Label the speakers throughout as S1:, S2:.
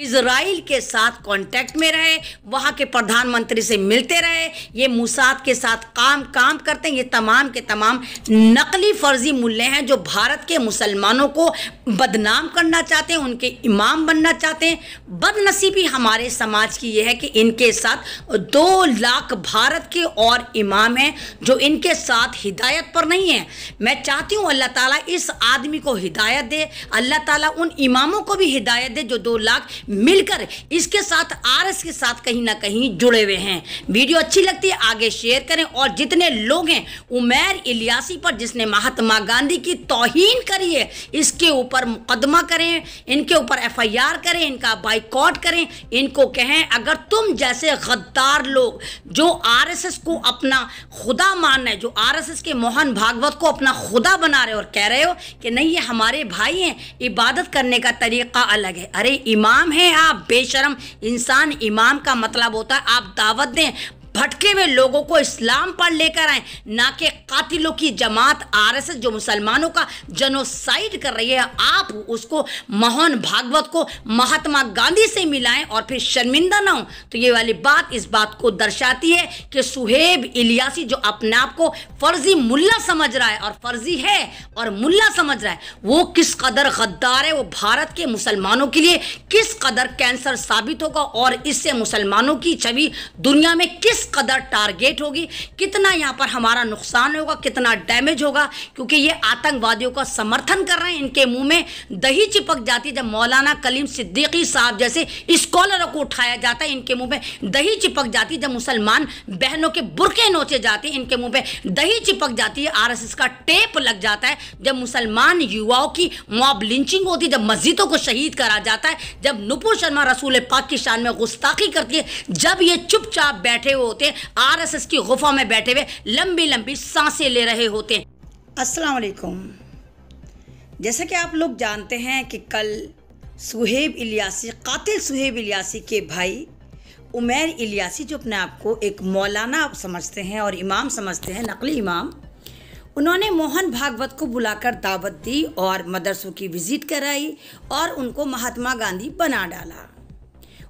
S1: Israel के साथ contact में रहे वहाँ के प्रधानमंत्री से मिलते रहे ये मुसाद के साथ काम काम करते हैं ये तमाम के तमाम नकली फर्जी मूल्य हैं जो भारत के मुसलमानों को बदनाम करना चाहते हैं उनके इमाम बनना चाहते हैं बदनसीबी हमारे समाज की ये है कि इनके साथ दो लाख भारत के और इमाम हैं जो इनके साथ हिदायत पर नहीं है मैं चाहती हूँ अल्लाह ताली इस आदमी को हिदायत दे अल्लाह ताली उन इमामों को भी हिदायत दे जो दो लाख मिलकर इसके साथ आरएस के साथ कहीं ना कहीं जुड़े हुए हैं वीडियो अच्छी लगती है आगे शेयर करें और जितने लोग हैं उमेर इलियासी पर जिसने महात्मा गांधी की तोहन करी है इसके ऊपर मुकदमा करें इनके ऊपर आर करें इनका बाइकआउट करें इनको कहें अगर तुम जैसे गद्दार लोग जो एस को अपना खुदा मान रहे जो एस के मोहन भागवत को अपना खुदा बना रहे हो और कह रहे हो कि नहीं ये हमारे भाई हैं इबादत करने का तरीका अलग है अरे इमाम है हैं आप बेशरम इंसान इमाम का मतलब होता है आप दावत दें भटके हुए लोगों को इस्लाम पर लेकर आए ना कि कातिलों की जमात आर एस एस जो मुसलमानों का जनोसाइड कर रही है आप उसको मोहन भागवत को महात्मा गांधी से मिलाएं और फिर शर्मिंदा ना हो तो ये वाली बात इस बात को दर्शाती है कि सुहेब इलियासी जो अपने आप को फर्जी मुल्ला समझ रहा है और फर्जी है और मुल्ला समझ रहा है वो किस कदर गद्दार है वो भारत के मुसलमानों के लिए किस कदर कैंसर साबित होगा और इससे मुसलमानों की छवि दुनिया में किस कदर टारगेट होगी कितना यहाँ पर हमारा नुकसान होगा कितना डैमेज होगा क्योंकि ये आतंकवादियों का समर्थन कर रहे हैं इनके मुंह में दही चिपक जाती है जब मौलाना कलीम सिद्दीकी साहब जैसे स्कॉलरों को उठाया जाता है इनके मुंह में दही चिपक जाती है जब मुसलमान बहनों के बुरके नोचे जाते हैं इनके मुंह में दही चिपक जाती है आर का टेप लग जाता है जब मुसलमान युवाओं की मॉब लिंचिंग होती है जब मस्जिदों को शहीद करा जाता है जब नुपुर शर्मा रसूल पाकिस्तान में गुस्ताखी करती है जब ये चुपचाप बैठे हो होते हैं आरएसएस की गुफा में बैठे हुए लंबी लंबी सांसें ले रहे होते हैं अस्सलाम जैसा कि आप लोग जानते हैं कि कल सुहेब इलियासी कातिल सुहेब इलियासी के भाई उमेर इलियासी जो अपने आप को एक मौलाना समझते हैं और इमाम समझते हैं नकली इमाम उन्होंने मोहन भागवत को बुलाकर दावत दी और मदरसों की विज़िट कराई और उनको महात्मा गांधी बना डाला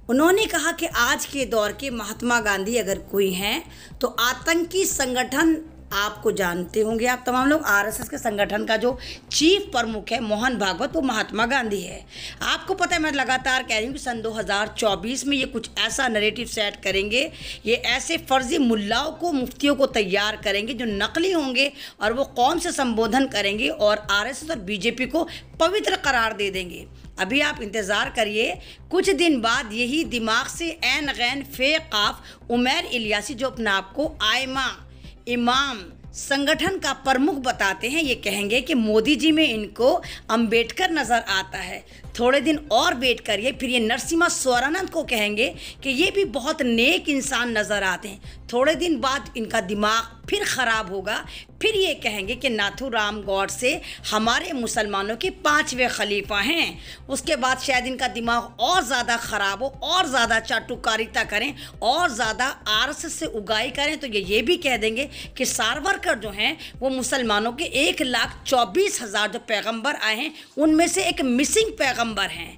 S1: उन्होंने कहा कि आज के दौर के महात्मा गांधी अगर कोई हैं तो आतंकी संगठन आपको जानते होंगे आप तमाम लोग आरएसएस के संगठन का जो चीफ प्रमुख है मोहन भागवत वो महात्मा गांधी है आपको पता है मैं लगातार कह रही हूँ कि सन 2024 में ये कुछ ऐसा नरेटिव सेट करेंगे ये ऐसे फर्जी मुल्लाओं को मुफ्तियों को तैयार करेंगे जो नकली होंगे और वो कौम से संबोधन करेंगे और आर और बीजेपी को पवित्र करार दे देंगे अभी आप इंतज़ार करिए कुछ दिन बाद यही दिमाग से एन गैन फे काफ उमेर इलियासी जो अपने आप को आयमा इमाम संगठन का प्रमुख बताते हैं ये कहेंगे कि मोदी जी में इनको अंबेडकर नज़र आता है थोड़े दिन और वेट करिए फिर ये नरसिम्हा स्वरानंद को कहेंगे कि ये भी बहुत नेक इंसान नज़र आते हैं थोड़े दिन बाद इनका दिमाग फिर ख़राब होगा फिर ये कहेंगे कि नाथू राम गौर से हमारे मुसलमानों के पाँचवें खलीफा हैं उसके बाद शायद इनका दिमाग और ज़्यादा ख़राब हो और ज़्यादा चाटुकारिता करें और ज़्यादा आरस से उगाई करें तो ये ये भी कह देंगे कि सारवरकर जो हैं वो मुसलमानों के एक लाख चौबीस हज़ार जो पैगम्बर आए हैं उनमें से एक मिसिंग पैगम्बर हैं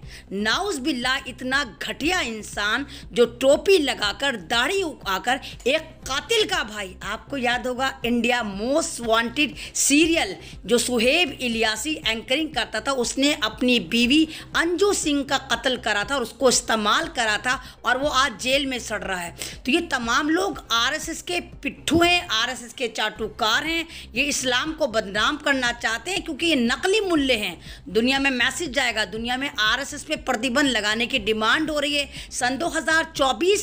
S1: नाउज बिल्ला इतना घटिया इंसान जो टोपी लगाकर दाढ़ी उगाकर एक Bye. कातिल का भाई आपको याद होगा इंडिया मोस्ट वांटेड सीरियल जो सुहेब इलियासी एंकरिंग करता था उसने अपनी बीवी अंजू सिंह का कत्ल करा था और उसको इस्तेमाल करा था और वो आज जेल में सड़ रहा है तो ये तमाम लोग आरएसएस के पिट्ठू हैं आरएसएस के चाटुकार हैं ये इस्लाम को बदनाम करना चाहते हैं क्योंकि ये नकली मूल्य हैं दुनिया में मैसेज जाएगा दुनिया में आर पे प्रतिबंध लगाने की डिमांड हो रही है सन दो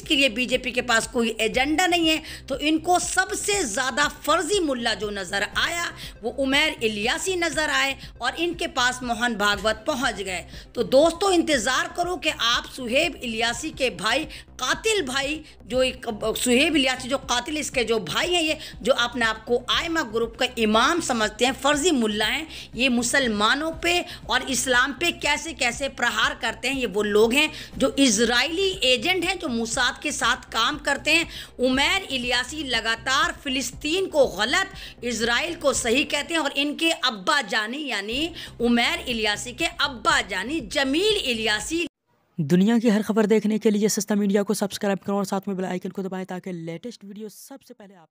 S1: के लिए बीजेपी के पास कोई एजेंडा नहीं है तो इनको सबसे ज़्यादा फर्जी मुल्ला जो नज़र आया वो उमेर इलियासी नज़र आए और इनके पास मोहन भागवत पहुंच गए तो दोस्तों इंतज़ार करो कि आप सुहेब इलियासी के भाई कातिल भाई जो एक सुहेब इलियासी जो कातिल इसके जो भाई हैं ये जो अपने आप को आयमा ग्रुप का इमाम समझते हैं फर्जी मुल्ला हैं ये मुसलमानों पे और इस्लाम पे कैसे कैसे प्रहार करते हैं ये वो लोग हैं जो इसराइली एजेंट हैं जो मुसाद के साथ काम करते हैं उमेर इलियासी लगातार फ़िलिस्तीन को गलत इसराइल को सही कहते हैं और इनके अब्बा जानी यानी उमेर इलियासी के अब्बा जानी जमील इलियासी दुनिया की हर खबर देखने के लिए सस्ता मीडिया को सब्सक्राइब करो और साथ में बेल आइकन को दबाएं ताकि लेटेस्ट वीडियो सबसे पहले आप तक